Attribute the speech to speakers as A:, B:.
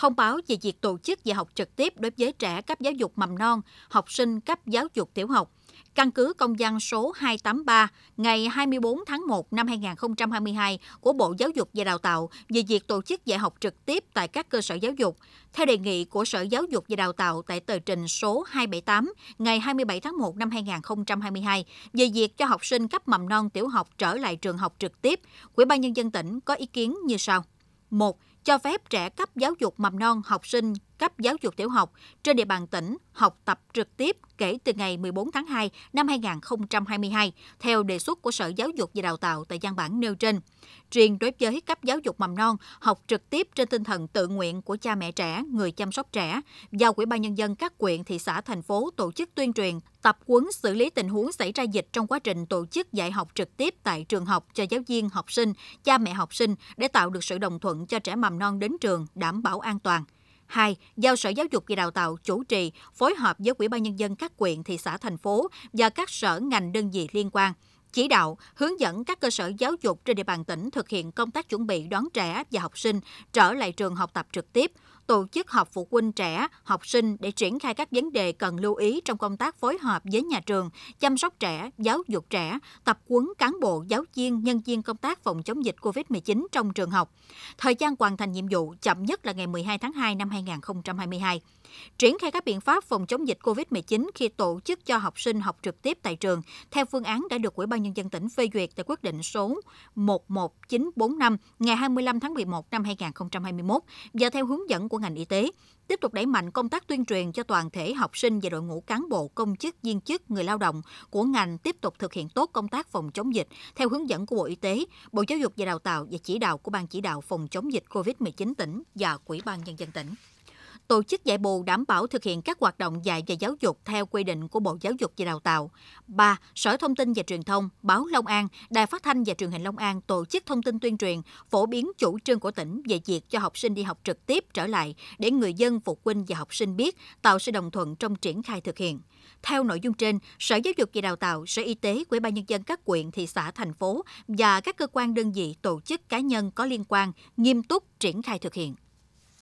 A: thông báo về việc tổ chức dạy học trực tiếp đối với trẻ cấp giáo dục mầm non, học sinh cấp giáo dục tiểu học. Căn cứ công văn số 283 ngày 24 tháng 1 năm 2022 của Bộ Giáo dục và Đào tạo về việc tổ chức dạy học trực tiếp tại các cơ sở giáo dục, theo đề nghị của Sở Giáo dục và Đào tạo tại tờ trình số 278 ngày 27 tháng 1 năm 2022 về việc cho học sinh cấp mầm non tiểu học trở lại trường học trực tiếp, Ủy ban nhân dân tỉnh có ý kiến như sau: 1 cho phép trẻ cấp giáo dục mầm non học sinh cấp giáo dục tiểu học trên địa bàn tỉnh học tập trực tiếp kể từ ngày 14 tháng 2 năm 2022, theo đề xuất của Sở Giáo dục và Đào tạo tại văn bản nêu trên. Riêng đối với cấp giáo dục mầm non, học trực tiếp trên tinh thần tự nguyện của cha mẹ trẻ, người chăm sóc trẻ, giao Ủy ban Nhân dân các quyện, thị xã, thành phố tổ chức tuyên truyền, tập huấn xử lý tình huống xảy ra dịch trong quá trình tổ chức dạy học trực tiếp tại trường học cho giáo viên, học sinh, cha mẹ học sinh để tạo được sự đồng thuận cho trẻ mầm non đến trường, đảm bảo an toàn. 2. Giao Sở Giáo dục và Đào tạo chủ trì phối hợp với Ủy ban nhân dân các quyện, thị xã thành phố và các sở ngành đơn vị liên quan chỉ đạo, hướng dẫn các cơ sở giáo dục trên địa bàn tỉnh thực hiện công tác chuẩn bị đón trẻ và học sinh trở lại trường học tập trực tiếp, tổ chức họp phụ huynh trẻ, học sinh để triển khai các vấn đề cần lưu ý trong công tác phối hợp với nhà trường, chăm sóc trẻ, giáo dục trẻ, tập quấn cán bộ, giáo viên, nhân viên công tác phòng chống dịch COVID-19 trong trường học. Thời gian hoàn thành nhiệm vụ chậm nhất là ngày 12 tháng 2 năm 2022. Triển khai các biện pháp phòng chống dịch COVID-19 khi tổ chức cho học sinh học trực tiếp tại trường theo phương án đã được Ủy ban ban Nhân dân tỉnh phê duyệt tại quyết định số 11945 ngày 25 tháng 11 năm 2021 và theo hướng dẫn của ngành y tế. Tiếp tục đẩy mạnh công tác tuyên truyền cho toàn thể học sinh và đội ngũ cán bộ, công chức, viên chức, người lao động của ngành tiếp tục thực hiện tốt công tác phòng chống dịch theo hướng dẫn của Bộ Y tế, Bộ Giáo dục và Đào tạo và chỉ đạo của Ban chỉ đạo phòng chống dịch COVID-19 tỉnh và Quỹ ban Nhân dân tỉnh tổ chức dạy bù đảm bảo thực hiện các hoạt động dạy và giáo dục theo quy định của Bộ Giáo dục và Đào tạo. 3. Sở Thông tin và Truyền thông, Báo Long An, Đài Phát thanh và Truyền hình Long An tổ chức thông tin tuyên truyền, phổ biến chủ trương của tỉnh về việc cho học sinh đi học trực tiếp trở lại để người dân, phụ huynh và học sinh biết, tạo sự đồng thuận trong triển khai thực hiện. Theo nội dung trên, Sở Giáo dục và Đào tạo, Sở Y tế, Ủy ban nhân dân các quyện, thị xã, thành phố và các cơ quan đơn vị, tổ chức cá nhân có liên quan nghiêm túc triển khai thực hiện.